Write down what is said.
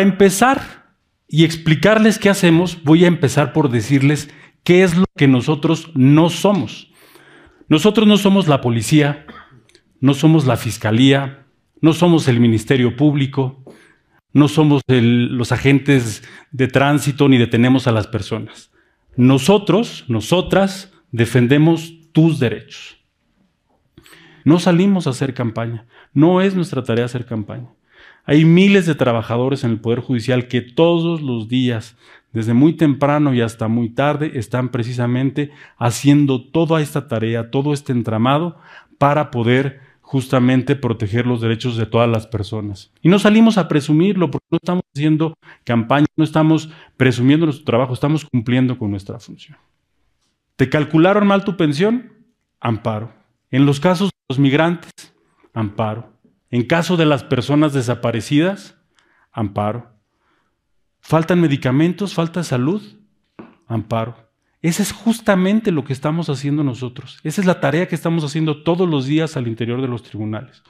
empezar y explicarles qué hacemos, voy a empezar por decirles qué es lo que nosotros no somos. Nosotros no somos la policía, no somos la fiscalía, no somos el Ministerio Público, no somos los agentes de tránsito ni detenemos a las personas. Nosotros, nosotras, defendemos tus derechos. No salimos a hacer campaña. No es nuestra tarea hacer campaña. Hay miles de trabajadores en el Poder Judicial que todos los días, desde muy temprano y hasta muy tarde, están precisamente haciendo toda esta tarea, todo este entramado para poder justamente proteger los derechos de todas las personas. Y no salimos a presumirlo porque no estamos haciendo campaña, no estamos presumiendo nuestro trabajo, estamos cumpliendo con nuestra función. ¿Te calcularon mal tu pensión? Amparo. En los casos de los migrantes, amparo. En caso de las personas desaparecidas, amparo. Faltan medicamentos, falta salud, amparo. Ese es justamente lo que estamos haciendo nosotros. Esa es la tarea que estamos haciendo todos los días al interior de los tribunales.